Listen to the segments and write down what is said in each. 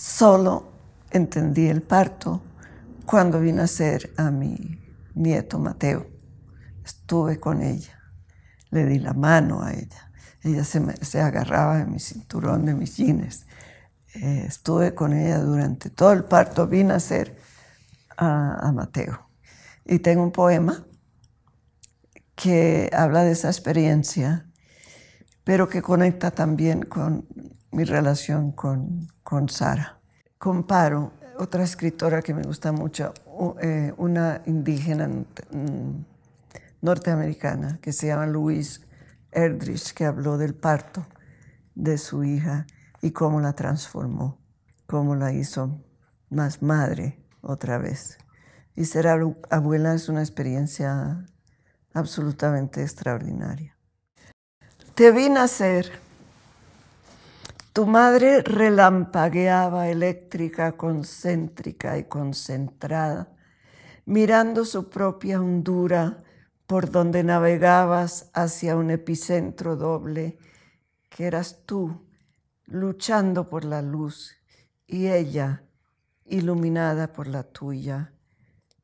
Solo entendí el parto cuando vine a ser a mi nieto Mateo. Estuve con ella, le di la mano a ella. Ella se, agarraba de mi cinturón, de mis jeans. Eh, estuve con ella durante todo el parto, vine a ser a Mateo. Y tengo un poema que habla de esa experiencia, pero que conecta también con mi relación con, con Sara. Comparo otra escritora que me gusta mucho, eh, una indígena mm, norteamericana que se llama Louise Erdrich, que habló del parto de su hija y cómo la transformó, cómo la hizo más madre otra vez. Y ser abuela es una experiencia absolutamente extraordinaria. Te vi nacer tu madre relampagueaba eléctrica, concéntrica y concentrada, mirando su propia hondura por donde navegabas hacia un epicentro doble, que eras tú, luchando por la luz, y ella, iluminada por la tuya.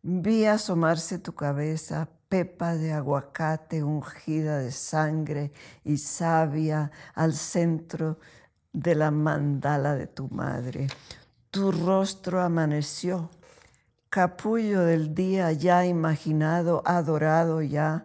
Vi asomarse tu cabeza, pepa de aguacate ungida de sangre y savia, al centro de la mandala de tu madre. Tu rostro amaneció, capullo del día ya imaginado, adorado ya,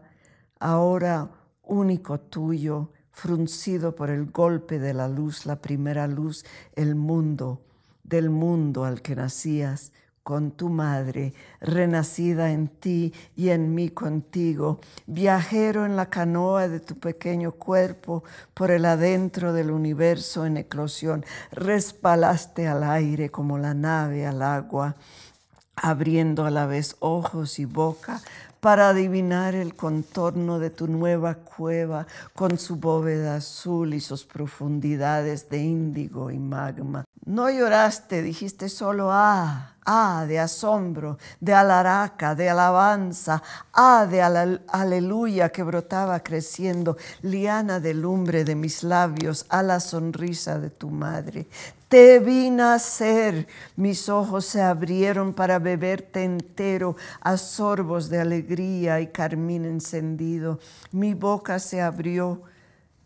ahora único tuyo, fruncido por el golpe de la luz, la primera luz, el mundo, del mundo al que nacías, con tu madre, renacida en ti y en mí contigo, viajero en la canoa de tu pequeño cuerpo por el adentro del universo en eclosión, respalaste al aire como la nave al agua, abriendo a la vez ojos y boca para adivinar el contorno de tu nueva cueva con su bóveda azul y sus profundidades de índigo y magma. No lloraste, dijiste solo ah, ah de asombro, de alaraca, de alabanza, ah de aleluya que brotaba creciendo, liana de lumbre de mis labios, a la sonrisa de tu madre. Te vi nacer, mis ojos se abrieron para beberte entero a sorbos de alegría y carmín encendido. Mi boca se abrió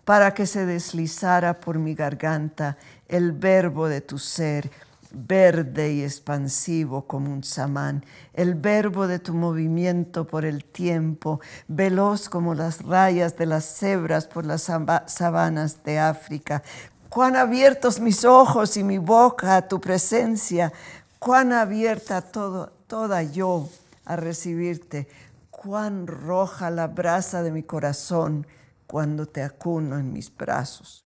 para que se deslizara por mi garganta el verbo de tu ser, verde y expansivo como un samán, el verbo de tu movimiento por el tiempo, veloz como las rayas de las cebras por las sabanas de África. Cuán abiertos mis ojos y mi boca a tu presencia, cuán abierta toda yo a recibirte, cuán roja la brasa de mi corazón cuando te acuno en mis brazos.